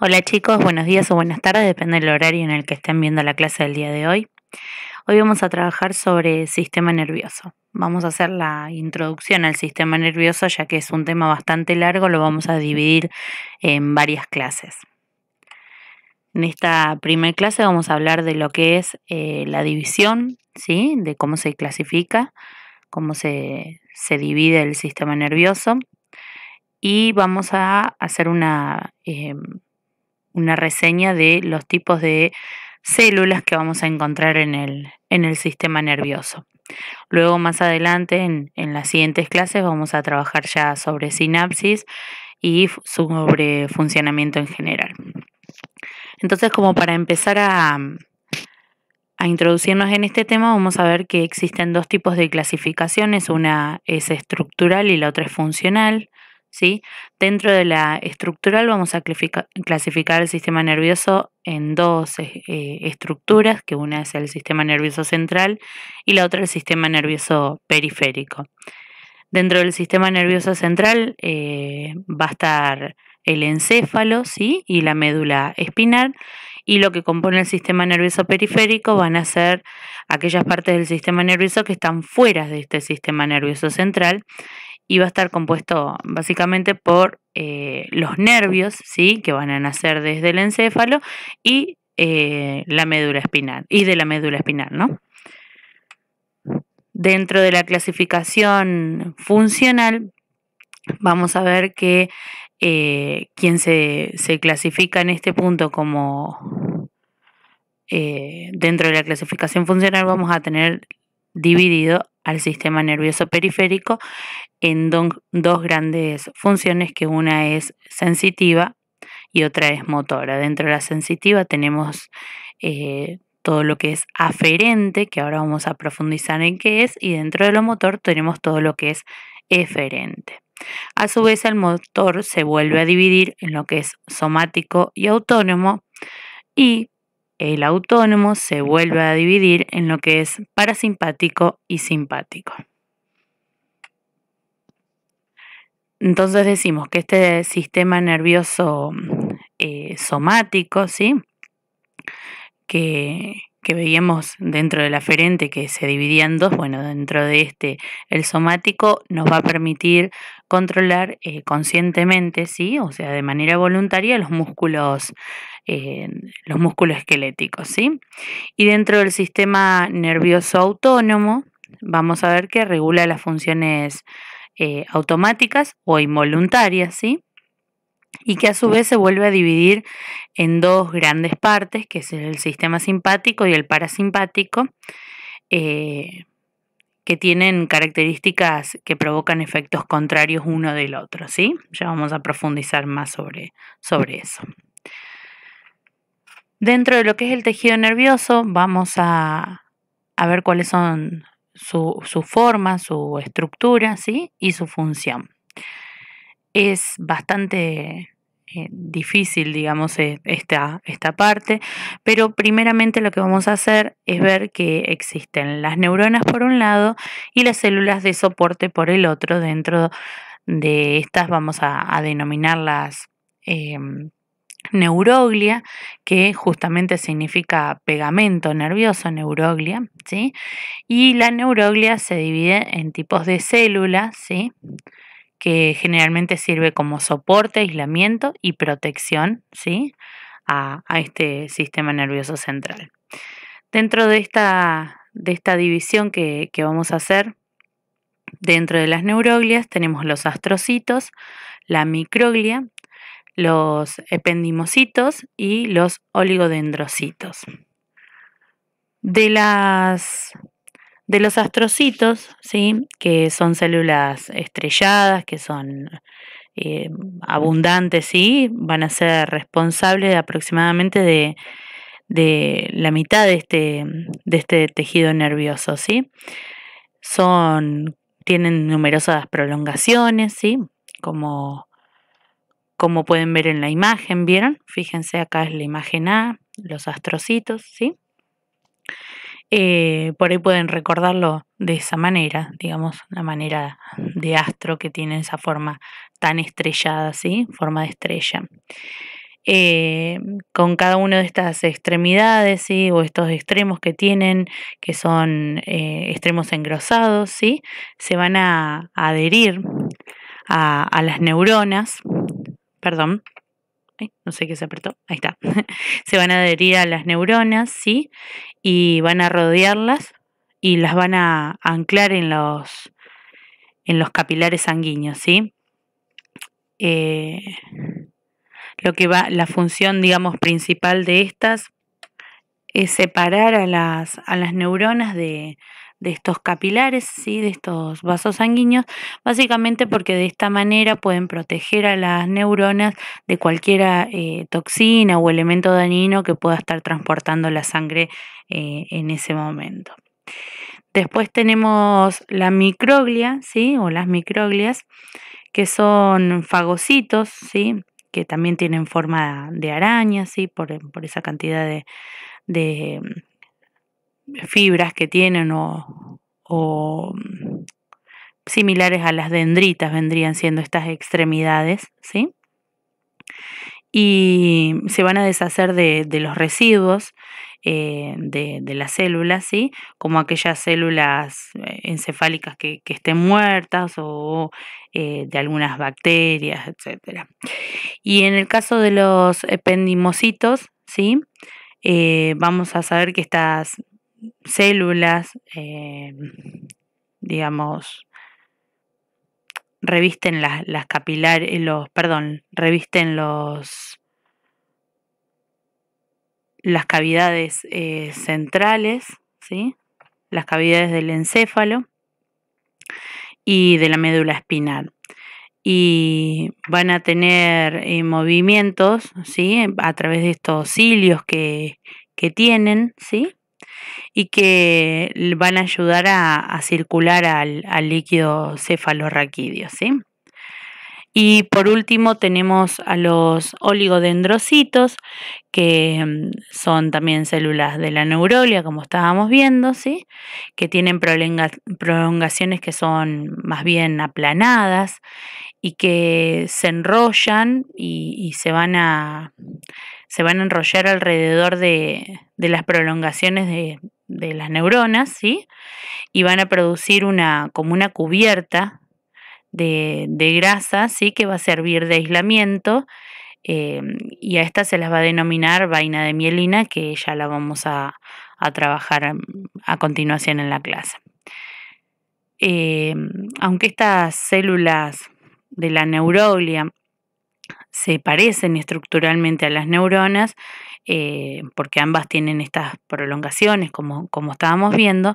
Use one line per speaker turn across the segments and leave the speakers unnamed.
Hola chicos, buenos días o buenas tardes, depende del horario en el que estén viendo la clase del día de hoy. Hoy vamos a trabajar sobre sistema nervioso. Vamos a hacer la introducción al sistema nervioso ya que es un tema bastante largo, lo vamos a dividir en varias clases. En esta primera clase vamos a hablar de lo que es eh, la división, ¿sí? de cómo se clasifica, cómo se, divide el sistema nervioso y vamos a hacer una... Em, una reseña de los tipos de células que vamos a encontrar en el, sistema nervioso. Luego más adelante en, las siguientes clases vamos a trabajar ya sobre sinapsis y sobre funcionamiento en general. Entonces, como para empezar a, a introducirnos en este tema, vamos a ver que existen dos tipos de clasificaciones, una es estructural y la otra es funcional. Dentro de la estructural vamos a clasificar el sistema nervioso en dos eh, estructuras, que una es el sistema nervioso central y la otra el sistema nervioso periférico. Dentro del sistema nervioso central eh, va a estar el encéfalo ¿sí? y la médula espinal y lo que compone el sistema nervioso periférico van a ser aquellas partes del sistema nervioso que están fuera de este sistema nervioso central y va a estar compuesto básicamente por eh, los nervios, ¿sí? que van a nacer desde el encéfalo y eh, la médula espinal, y de la médula espinal, Dentro de la clasificación funcional, vamos a ver que eh, quien se, se, clasifica en este punto como dentro de la clasificación funcional, vamos a tener dividido al sistema nervioso periférico en dos grandes funciones, que una es sensitiva y otra es motora. Dentro de la sensitiva tenemos eh, todo lo que es aferente, que ahora vamos a profundizar en qué es, y dentro de lo motor tenemos todo lo que es eferente. A su vez, el motor se vuelve a dividir en lo que es somático y autónomo, y el autónomo se vuelve a dividir en lo que es parasimpático y simpático. Entonces decimos que este sistema nervioso eh, somático, ¿sí? Que, que veíamos dentro de la que se dividía en dos, bueno, dentro de este el somático nos va a permitir controlar eh, conscientemente, ¿sí? O sea, de manera voluntaria los músculos los músculos esqueléticos. ¿sí? Y dentro del sistema nervioso autónomo, vamos a ver que regula las funciones eh, automáticas o involuntarias, ¿sí? y que a su vez se vuelve a dividir en dos grandes partes, que es el sistema simpático y el parasimpático, eh, que tienen características que provocan efectos contrarios uno del otro, ¿sí? Ya vamos a profundizar más sobre eso. Dentro de lo que es el tejido nervioso, vamos a, ver cuáles son su, su, forma, su estructura ¿sí? y su función. Es bastante eh, difícil, digamos, e, esta, esta parte, pero primeramente lo que vamos a hacer es ver que existen las neuronas por un lado y las células de soporte por el otro. Dentro de estas vamos a, denominarlas... Em, neuroglia, que justamente significa pegamento nervioso, neuroglia, ¿sí? Y la neuroglia se divide en tipos de células, ¿sí? que generalmente sirve como soporte, aislamiento y protección ¿sí? a, este sistema nervioso central. Dentro de esta, de esta división que, que vamos a hacer, Dentro de las neuroglias tenemos los astrocitos, la microglia, los ependimocitos y los oligodendrocitos. De, las, de los astrocitos, ¿sí? que son células estrelladas, que son eh, abundantes, ¿sí? van a ser responsables aproximadamente de, la mitad este, de este, tejido nervioso. ¿sí? Son, tienen numerosas prolongaciones, ¿sí? como como pueden ver en la imagen, ¿vieron? Fíjense, acá es la imagen A, los astrocitos, ¿sí? Eh, por ahí pueden recordarlo de esa manera, digamos, la manera de astro que tiene esa forma tan estrellada, ¿sí? Forma de estrella. Eh, con cada una de estas extremidades, ¿sí? O estos extremos que tienen, que son eh, extremos engrosados, ¿sí? Se van a adherir a las neuronas, perdón, no sé qué se apretó, ahí está, se van a adherir a las neuronas, ¿sí? Y van a rodearlas y las van a anclar en los, en los capilares sanguíneos, ¿sí? Eh, lo que va, la función, digamos, principal de estas es separar a las, a las neuronas de, de estos capilares, ¿sí? de estos vasos sanguíneos, básicamente porque de esta manera pueden proteger a las neuronas de cualquier eh, toxina o elemento dañino que pueda estar transportando la sangre eh, en ese momento. Después tenemos la microglia, ¿sí? o las microglias, que son fagocitos, ¿sí? que también tienen forma de araña, ¿sí? por, esa cantidad de fibras que tienen o, similares a las dendritas vendrían siendo estas extremidades, ¿sí? Y se van a deshacer de, los residuos eh, de, las células, ¿sí? Como aquellas células eh, encefálicas que, estén muertas o eh, de algunas bacterias, etc. Y en el caso de los ependimositos, ¿sí? vamos a saber que estas células, eh, digamos, revisten las, capilares, eh, los, perdón, revisten los las cavidades eh, centrales, ¿sí? las cavidades del encéfalo y de la médula espinal. Y van a tener movimientos ¿sí? a través de estos cilios que, que tienen, ¿sí? y que van a ayudar a, circular al, líquido cefalorraquídeo. ¿sí? Y por último tenemos a los oligodendrocitos, que mm, son también células de la neurolia, como estábamos viendo, ¿sí? que tienen prolongaciones que son más bien aplanadas y que se enrollan y se van a se van a enrollar alrededor de, las prolongaciones de, las neuronas, ¿sí? Y van a producir una, como una cubierta de, grasa, ¿sí? Que va a servir de aislamiento em, y a estas se las va a denominar vaina de mielina, que ya la vamos a, trabajar em, a, continuación en la clase. Em, aunque estas células de la neuroglia se parecen estructuralmente a las neuronas, eh, porque ambas tienen estas prolongaciones, como, como estábamos viendo,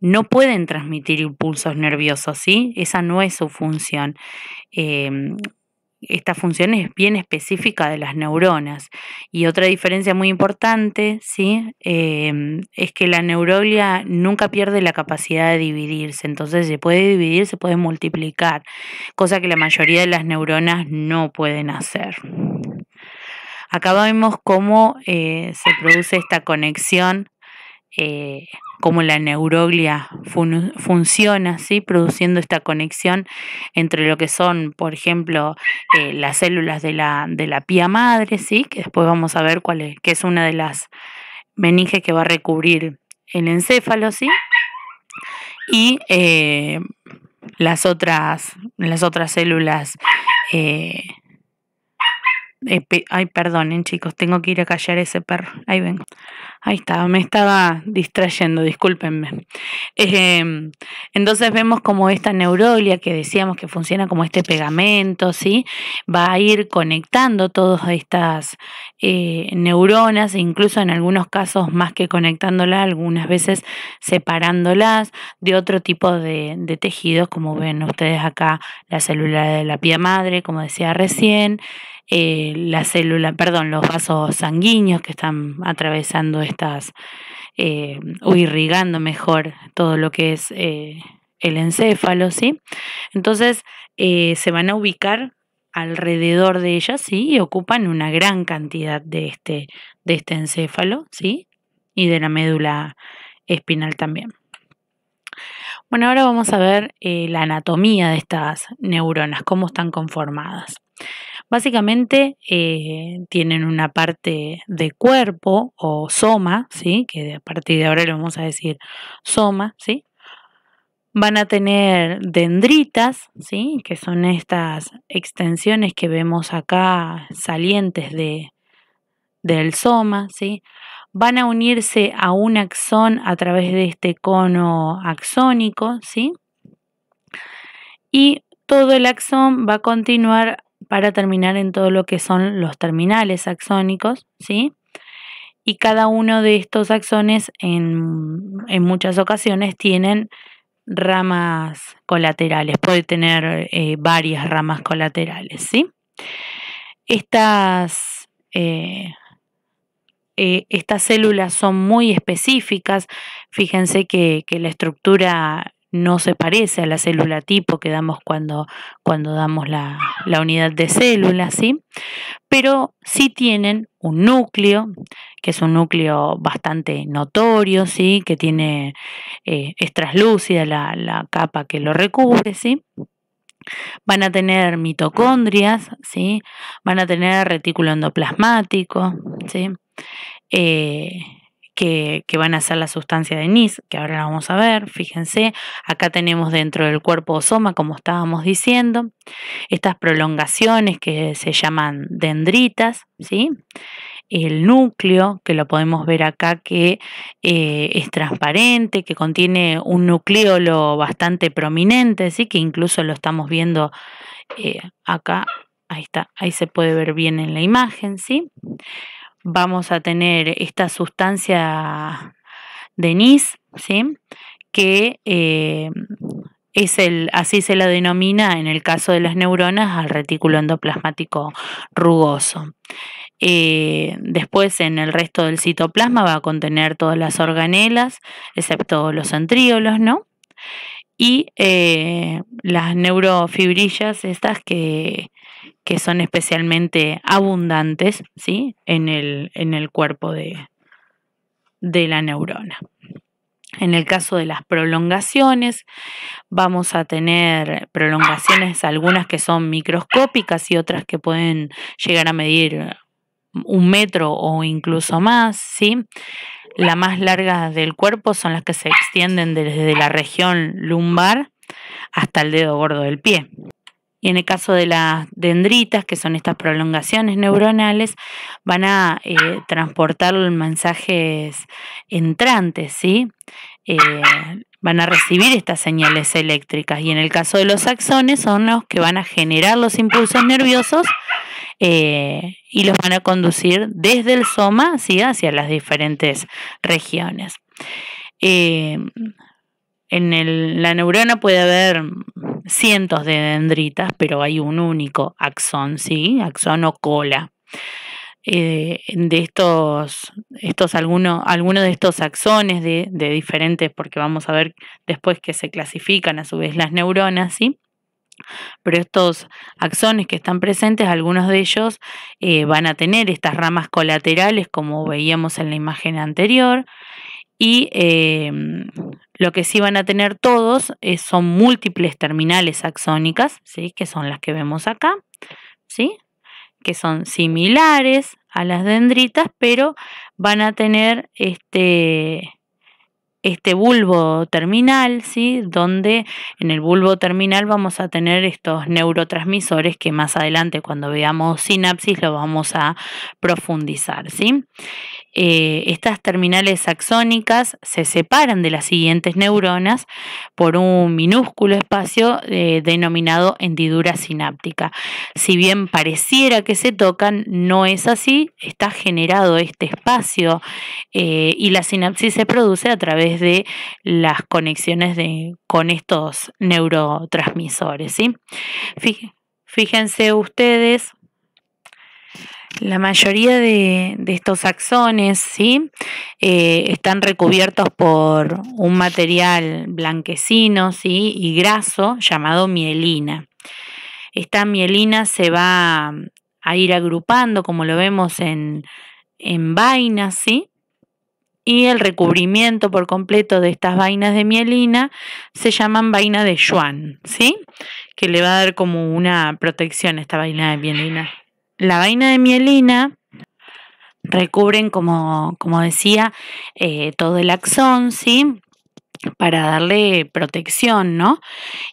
no pueden transmitir impulsos nerviosos, ¿sí? Esa no es su función. Em, esta función es bien específica de las neuronas. Y otra diferencia muy importante, ¿sí? Em, es que la neurolia nunca pierde la capacidad de dividirse. Entonces se puede dividir, se puede multiplicar, cosa que la mayoría de las neuronas no pueden hacer. Acá vemos cómo eh, se produce esta conexión eh, cómo la neuroglia funciona, ¿sí? produciendo esta conexión entre lo que son, por ejemplo, eh, las células de la, de pía madre, ¿sí? que después vamos a ver cuál es, que es una de las meninges que va a recubrir el encéfalo, ¿sí? y eh, las, otras, las otras células eh, eh, ay, perdonen chicos, tengo que ir a callar ese perro. Ahí vengo. Ahí estaba, me estaba distrayendo, discúlpenme. Em, entonces vemos como esta neurolia que decíamos que funciona como este pegamento, ¿sí? Va a ir conectando todas estas eh, neuronas, e incluso en algunos casos más que conectándolas, algunas veces separándolas de otro tipo de, de tejidos, como ven ustedes acá, la célula de la pía madre, como decía recién. Eh, la célula, perdón, los vasos sanguíneos que están atravesando estas eh, o irrigando mejor todo lo que es eh, el encéfalo, ¿sí? Entonces se van a ubicar alrededor de ellas, ¿sí? Y ocupan una gran cantidad de este, de este encéfalo, ¿sí? Y de la médula espinal también. Bueno, ahora vamos a ver la anatomía de estas neuronas, cómo están conformadas. Básicamente eh, tienen una parte de cuerpo o soma, ¿sí? que a partir de ahora le vamos a decir soma, ¿sí? van a tener dendritas, ¿sí? que son estas extensiones que vemos acá salientes de, del soma, van a unirse a un axón a través de este cono axónico, ¿sí? y todo el axón va a continuar para terminar en todo lo que son los terminales axónicos, ¿sí? Y cada uno de estos axones en, muchas ocasiones tienen ramas colaterales, puede tener eh, varias ramas colaterales, ¿sí? Estas, eh, eh, estas células son muy específicas, fíjense que la estructura no se parece a la célula tipo que damos cuando, cuando damos la, unidad de célula, ¿sí? Pero sí tienen un núcleo, que es un núcleo bastante notorio, ¿sí? Que tiene, eh, es traslúcida la, la capa que lo recubre, ¿sí? Van a tener mitocondrias, ¿sí? Van a tener retículo endoplasmático, ¿sí? Eh, que, van a ser la sustancia de NIS, que ahora la vamos a ver, fíjense, acá tenemos dentro del cuerpo osoma, como estábamos diciendo, estas prolongaciones que se llaman dendritas, ¿sí? el núcleo, que lo podemos ver acá que eh, es transparente, que contiene un nucleolo bastante prominente, ¿sí? que incluso lo estamos viendo eh, acá, ahí está, ahí se puede ver bien en la imagen, ¿sí? vamos a tener esta sustancia de NIS, que eh, es el, así se la denomina en el caso de las neuronas al retículo endoplasmático rugoso. Eh, después en el resto del citoplasma va a contener todas las organelas, excepto los centríolos, ¿no? Y eh, las neurofibrillas, estas que que son especialmente abundantes ¿sí? en, el, cuerpo de, la neurona. En el caso de las prolongaciones, vamos a tener prolongaciones, algunas que son microscópicas y otras que pueden llegar a medir un metro o incluso más, ¿sí? Las más larga del cuerpo son las que se extienden desde la región lumbar hasta el dedo gordo del pie. Y en el caso de las dendritas, que son estas prolongaciones neuronales, van a eh, transportar los mensajes entrantes, ¿sí? Eh, van a recibir estas señales eléctricas. Y en el caso de los axones, son los que van a generar los impulsos nerviosos eh, y los van a conducir desde el soma hacia las diferentes regiones en la neurona puede haber cientos de dendritas, pero hay un único axón, ¿sí? Axón o cola. Eh, de estos, estos algunos, de estos axones de, diferentes, porque vamos a ver después que se clasifican a su vez las neuronas, ¿sí? Pero estos axones que están presentes, algunos de ellos eh, van a tener estas ramas colaterales, como veíamos en la imagen anterior, y eh, lo que sí van a tener todos eh, son múltiples terminales axónicas, ¿sí? que son las que vemos acá, ¿sí? que son similares a las dendritas, pero van a tener este, este bulbo terminal, ¿sí? donde en el bulbo terminal vamos a tener estos neurotransmisores que más adelante cuando veamos sinapsis lo vamos a profundizar. ¿sí? Eh, estas terminales axónicas se separan de las siguientes neuronas por un minúsculo espacio eh, denominado hendidura sináptica. Si bien pareciera que se tocan, no es así, está generado este espacio eh, y la sinapsis se produce a través de las conexiones con estos neurotransmisores. Fíjense ustedes la mayoría de, estos axones ¿sí? Eh, están recubiertos por un material blanquecino y graso llamado mielina. Esta mielina se va a ir agrupando, como lo vemos en, vainas, y el recubrimiento por completo de estas vainas de mielina se llaman vaina de Yuan, ¿sí? Que le va a dar como una protección a esta vaina de mielina la vaina de mielina recubren, como, decía, eh, todo el axón, ¿sí? Para darle protección, ¿no?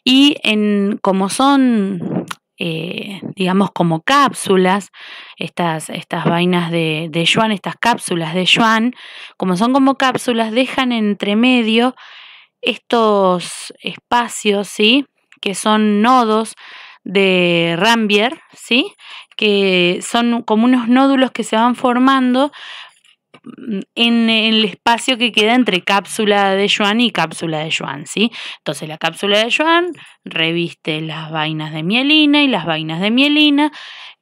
Y en, como son, eh, digamos, como cápsulas, estas, estas vainas de, de estas cápsulas de yuan, como son como cápsulas, dejan entre medio estos espacios, ¿sí? que son nodos de Rambier, ¿sí? que son como unos nódulos que se van formando mm, en el espacio que queda entre cápsula de Joan y cápsula de Joan. ¿sí? Entonces la cápsula de Joan reviste las vainas de mielina y las vainas de mielina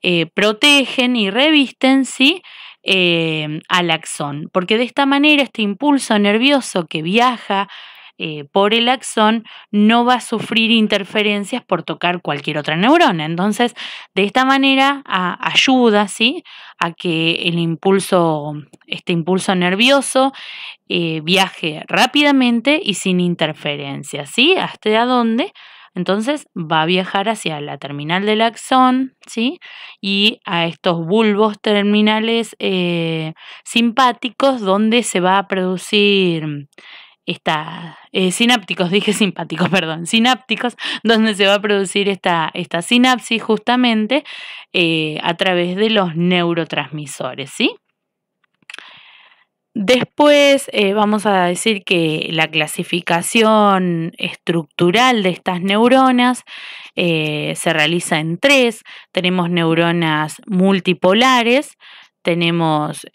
eh, protegen y revisten, ¿sí? Eh, al axón, porque de esta manera este impulso nervioso que viaja eh, por el axón no va a sufrir interferencias por tocar cualquier otra neurona. Entonces, de esta manera ayuda a que el impulso, este impulso nervioso eh, viaje rápidamente y sin interferencias. ¿sí? ¿Hasta dónde? Entonces va a viajar hacia la terminal del axón, ¿sí? Y a estos bulbos terminales eh, simpáticos donde se va a producir está eh, sinápticos, dije simpáticos, perdón, sinápticos, donde se va a producir esta, esta sinapsis justamente eh, a través de los neurotransmisores, ¿sí? Después eh, vamos a decir que la clasificación estructural de estas neuronas se realiza en tres. Tenemos neuronas multipolares, tenemos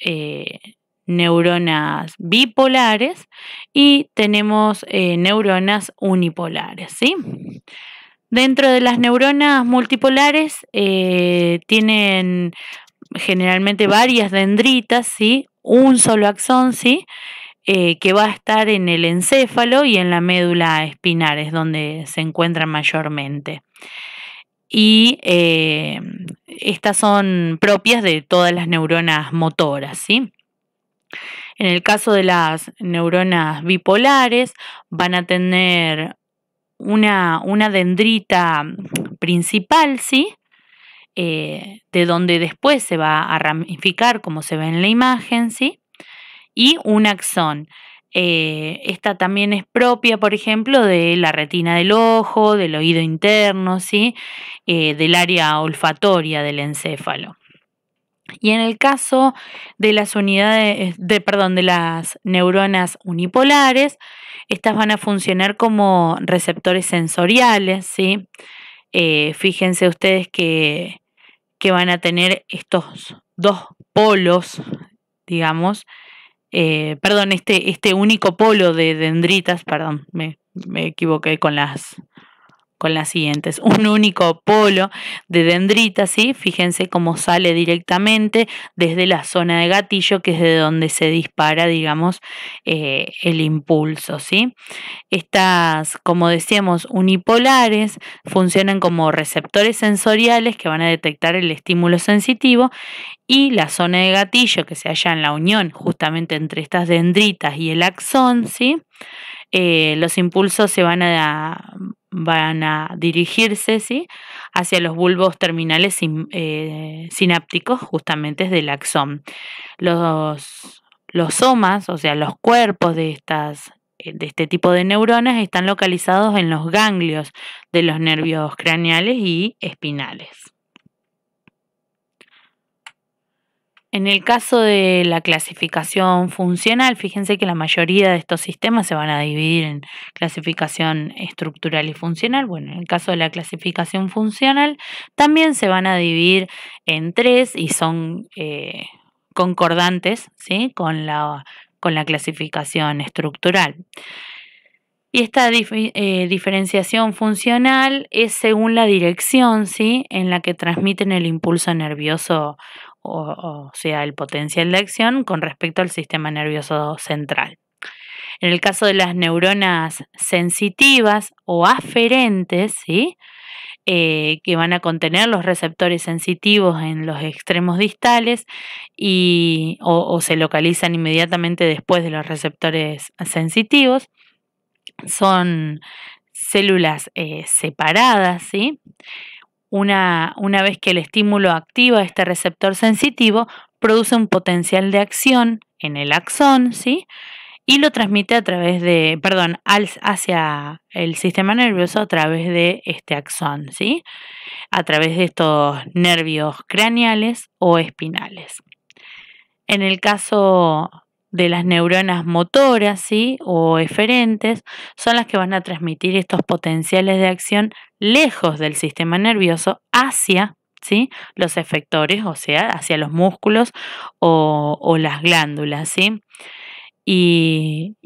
neuronas bipolares y tenemos eh, neuronas unipolares, ¿sí? Dentro de las neuronas multipolares eh, tienen generalmente varias dendritas, ¿sí? Un solo axón, ¿sí? Eh, que va a estar en el encéfalo y en la médula espinal, es donde se encuentran mayormente. Y estas son propias de todas las neuronas motoras, ¿sí? En el caso de las neuronas bipolares, van a tener una, dendrita principal, ¿sí? Eh, de donde después se va a ramificar, como se ve en la imagen, ¿sí? Y un axón. Eh, esta también es propia, por ejemplo, de la retina del ojo, del oído interno, ¿sí? Eh, del área olfatoria del encéfalo. Y en el caso de las unidades, de, perdón, de las neuronas unipolares, estas van a funcionar como receptores sensoriales, ¿sí? Eh, fíjense ustedes que, van a tener estos dos polos, digamos, eh, perdón, este, este, único polo de dendritas, perdón, me equivoqué con las, con las siguientes. Un único polo de dendritas, ¿sí? Fíjense cómo sale directamente desde la zona de gatillo, que es de donde se dispara, digamos, eh, el impulso, ¿sí? Estas, como decíamos, unipolares funcionan como receptores sensoriales que van a detectar el estímulo sensitivo y la zona de gatillo que se halla en la unión justamente entre estas dendritas y el axón, ¿sí? Eh, los impulsos se van a, van a dirigirse hacia los bulbos terminales eh, sinápticos, justamente del axón. Los, los somas, o sea, los cuerpos de, estas, eh, de este tipo de neuronas están localizados en los ganglios de los nervios craneales y espinales. En el caso de la clasificación funcional, fíjense que la mayoría de estos sistemas se van a dividir en clasificación estructural y funcional. Bueno, en el caso de la clasificación funcional, también se van a dividir en tres y son eh, concordantes ¿sí? con, la, con la clasificación estructural. Y esta eh, diferenciación funcional es según la dirección ¿sí? en la que transmiten el impulso nervioso o, sea, el potencial de acción con respecto al sistema nervioso central. En el caso de las neuronas sensitivas o aferentes, ¿sí? Eh, que van a contener los receptores sensitivos en los extremos distales y, o, se localizan inmediatamente después de los receptores sensitivos. Son células eh, separadas, ¿sí? Una, vez que el estímulo activa este receptor sensitivo, produce un potencial de acción en el axón, ¿sí? Y lo transmite a través de, perdón, hacia el sistema nervioso a través de este axón, ¿sí? A través de estos nervios craneales o espinales. En el caso de las neuronas motoras ¿sí? o eferentes son las que van a transmitir estos potenciales de acción lejos del sistema nervioso hacia ¿sí? los efectores, o sea, hacia los músculos o, las glándulas. ¿sí? y,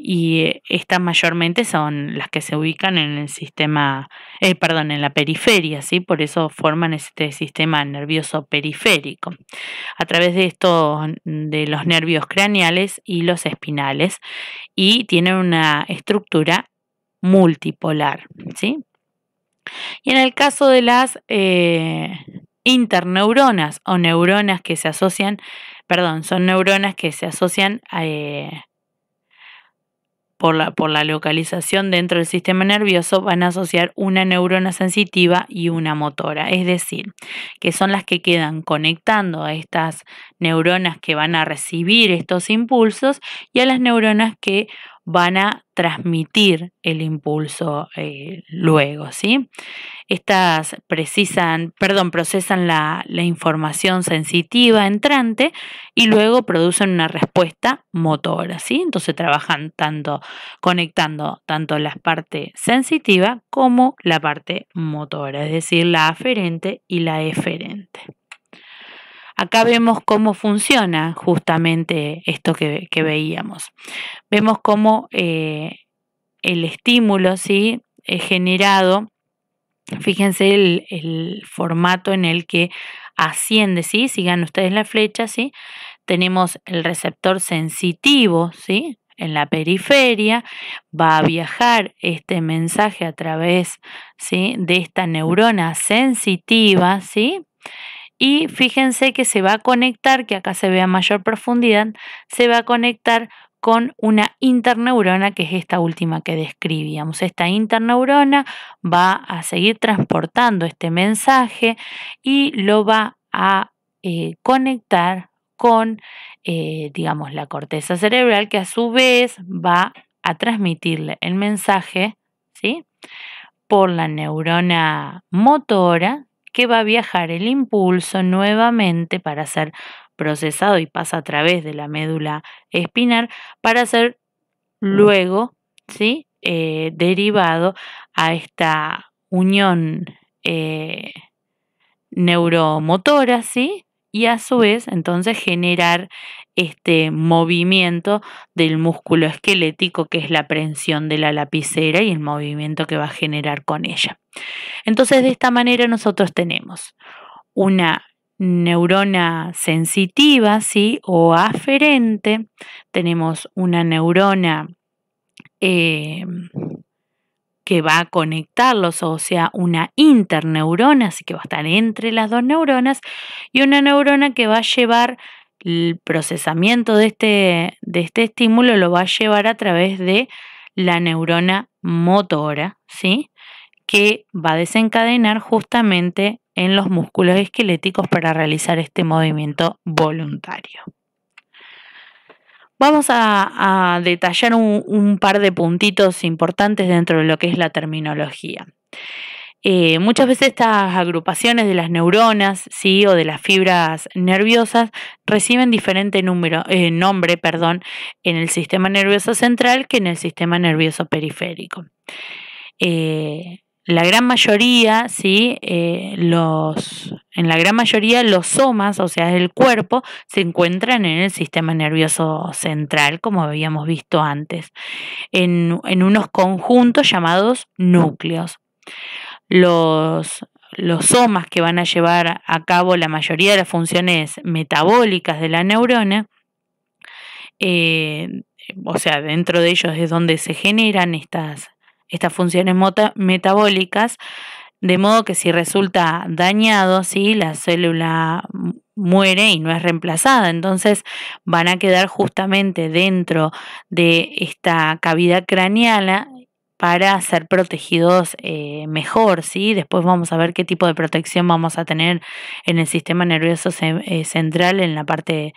estas mayormente son las que se ubican en el sistema, eh, perdón, en la periferia, ¿sí? por eso forman este sistema nervioso periférico. A través de de los nervios craneales y los espinales, y tienen una estructura multipolar. ¿sí? Y en el caso de las eh, interneuronas o neuronas que se asocian, perdón, son neuronas que se asocian a... Eh, por la, por la localización dentro del sistema nervioso van a asociar una neurona sensitiva y una motora, es decir, que son las que quedan conectando a estas neuronas que van a recibir estos impulsos y a las neuronas que van a transmitir el impulso eh, luego, ¿sí? Estas precisan, perdón, procesan la, la información sensitiva entrante y luego producen una respuesta motora, ¿sí? Entonces trabajan tanto, conectando tanto la parte sensitiva como la parte motora, es decir, la aferente y la eferente. Acá vemos cómo funciona justamente esto que, veíamos. Vemos cómo eh, el estímulo ¿sí? es generado. Fíjense el, el, formato en el que asciende, ¿sí? Sigan ustedes la flecha, ¿sí? Tenemos el receptor sensitivo, ¿sí? en la periferia, va a viajar este mensaje a través ¿sí? de esta neurona sensitiva, ¿sí? y fíjense que se va a conectar, que acá se ve a mayor profundidad, se va a conectar con una interneurona que es esta última que describíamos. Esta interneurona va a seguir transportando este mensaje y lo va a eh, conectar con, eh, digamos, la corteza cerebral que a su vez va a transmitirle el mensaje, ¿sí? Por la neurona motora, que va a viajar el impulso nuevamente para ser procesado y pasa a través de la médula espinal para ser luego ¿sí? Eh, derivado a esta unión eh, neuromotora, ¿sí? y a su vez entonces generar este movimiento del músculo esquelético que es la prensión de la lapicera y el movimiento que va a generar con ella. Entonces de esta manera nosotros tenemos una neurona sensitiva, ¿sí? O aferente, tenemos una neurona eh, que va a conectarlos, o sea, una interneurona, así que va a estar entre las dos neuronas, y una neurona que va a llevar el procesamiento de este, de este estímulo, lo va a llevar a través de la neurona motora, ¿sí? Que va a desencadenar justamente en los músculos esqueléticos para realizar este movimiento voluntario. Vamos a, detallar un, par de puntitos importantes dentro de lo que es la terminología. Eh, muchas veces estas agrupaciones de las neuronas ¿sí? o de las fibras nerviosas reciben diferente número, eh, nombre perdón, en el sistema nervioso central que en el sistema nervioso periférico. Eh, la gran mayoría, ¿sí? Eh, los, en la gran mayoría los somas, o sea, el cuerpo, se encuentran en el sistema nervioso central, como habíamos visto antes, en, unos conjuntos llamados núcleos. Los, los somas que van a llevar a cabo la mayoría de las funciones metabólicas de la neurona, eh, o sea, dentro de ellos es donde se generan estas, estas funciones metabólicas, de modo que si resulta dañado, ¿sí? la célula muere y no es reemplazada. Entonces van a quedar justamente dentro de esta cavidad craneana para ser protegidos eh, mejor, ¿sí? Después vamos a ver qué tipo de protección vamos a tener en el sistema nervioso eh, central, en la parte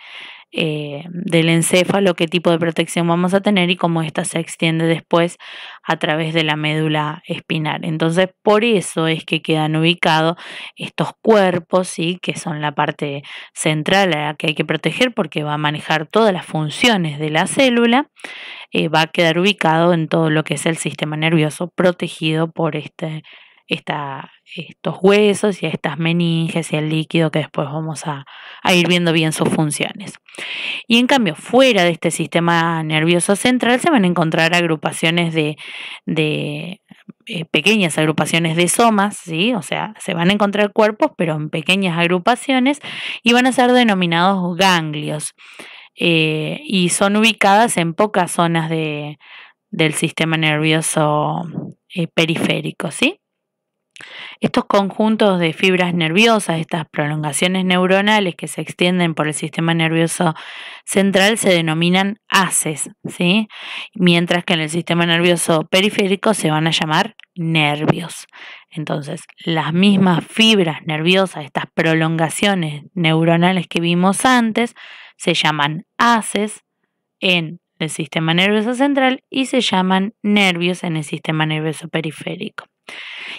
eh, del encéfalo, qué tipo de protección vamos a tener y cómo ésta se extiende después a través de la médula espinal. Entonces, por eso es que quedan ubicados estos cuerpos, ¿sí? que son la parte central a la que hay que proteger porque va a manejar todas las funciones de la célula, eh, va a quedar ubicado en todo lo que es el sistema nervioso protegido por este estos huesos y estas meninges y el líquido que después vamos a, ir viendo bien sus funciones. Y en cambio, fuera de este sistema nervioso central se van a encontrar agrupaciones de, eh, pequeñas agrupaciones de somas, ¿sí? o sea, se van a encontrar cuerpos, pero en pequeñas agrupaciones y van a ser denominados ganglios. Eh, y son ubicadas en pocas zonas del sistema nervioso eh, periférico, ¿sí? Estos conjuntos de fibras nerviosas, estas prolongaciones neuronales que se extienden por el sistema nervioso central se denominan haces, ¿sí? mientras que en el sistema nervioso periférico se van a llamar nervios. Entonces, las mismas fibras nerviosas, estas prolongaciones neuronales que vimos antes, se llaman haces en el sistema nervioso central y se llaman nervios en el sistema nervioso periférico.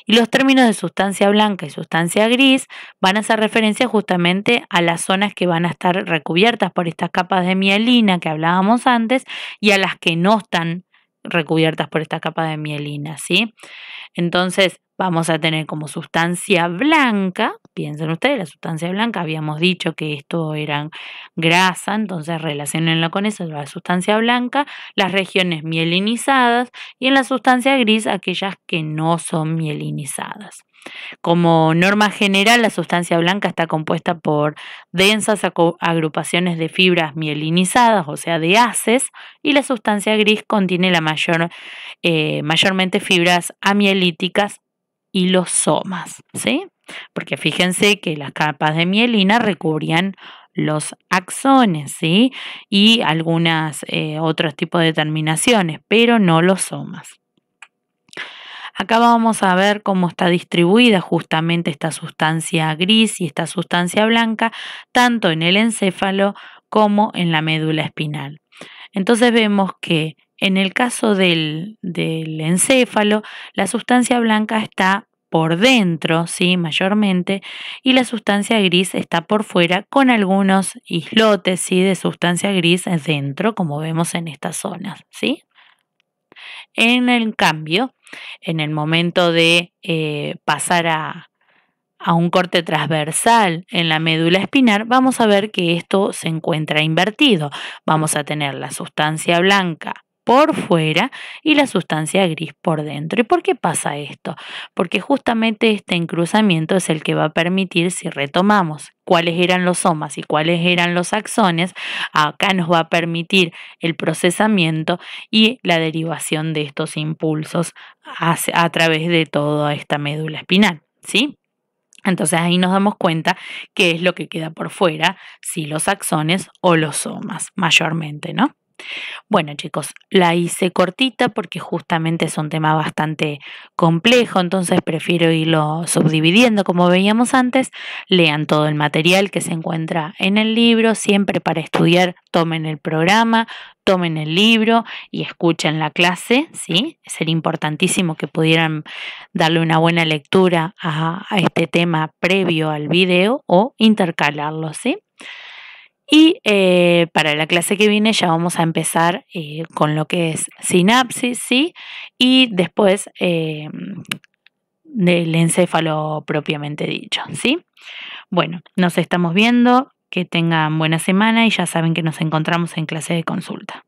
Y los términos de sustancia blanca y sustancia gris van a hacer referencia justamente a las zonas que van a estar recubiertas por estas capas de mielina que hablábamos antes y a las que no están recubiertas por esta capa de mielina, ¿sí? Entonces, Vamos a tener como sustancia blanca, piensen ustedes, la sustancia blanca, habíamos dicho que esto eran grasa, entonces relacionenlo con eso, la sustancia blanca, las regiones mielinizadas y en la sustancia gris aquellas que no son mielinizadas. Como norma general, la sustancia blanca está compuesta por densas agrupaciones de fibras mielinizadas, o sea, de haces, y la sustancia gris contiene la mayor, eh, mayormente fibras amielíticas y los somas, ¿sí? Porque fíjense que las capas de mielina recubrían los axones, ¿sí? Y algunos eh, otros tipos de terminaciones, pero no los somas. Acá vamos a ver cómo está distribuida justamente esta sustancia gris y esta sustancia blanca, tanto en el encéfalo como en la médula espinal. Entonces vemos que en el caso del, encéfalo, la sustancia blanca está por dentro, ¿sí? mayormente, y la sustancia gris está por fuera con algunos islotes ¿sí? de sustancia gris dentro, como vemos en estas zonas. ¿sí? En el cambio, en el momento de eh, pasar a, a un corte transversal en la médula espinal, vamos a ver que esto se encuentra invertido. Vamos a tener la sustancia blanca por fuera y la sustancia gris por dentro. ¿Y por qué pasa esto? Porque justamente este encruzamiento es el que va a permitir, si retomamos cuáles eran los somas y cuáles eran los axones, acá nos va a permitir el procesamiento y la derivación de estos impulsos a, través de toda esta médula espinal. ¿Sí? Entonces ahí nos damos cuenta qué es lo que queda por fuera, si los axones o los somas mayormente, ¿no? Bueno chicos, la hice cortita porque justamente es un tema bastante complejo, entonces prefiero irlo subdividiendo como veíamos antes. Lean todo el material que se encuentra en el libro, siempre para estudiar tomen el programa, tomen el libro y escuchen la clase, ¿sí? Sería importantísimo que pudieran darle una buena lectura a, a este tema previo al video o intercalarlo, ¿sí? Y eh, para la clase que viene ya vamos a empezar eh, con lo que es sinapsis, ¿sí? Y después eh, del encéfalo propiamente dicho, ¿sí? Bueno, nos estamos viendo, que tengan buena semana y ya saben que nos encontramos en clase de consulta.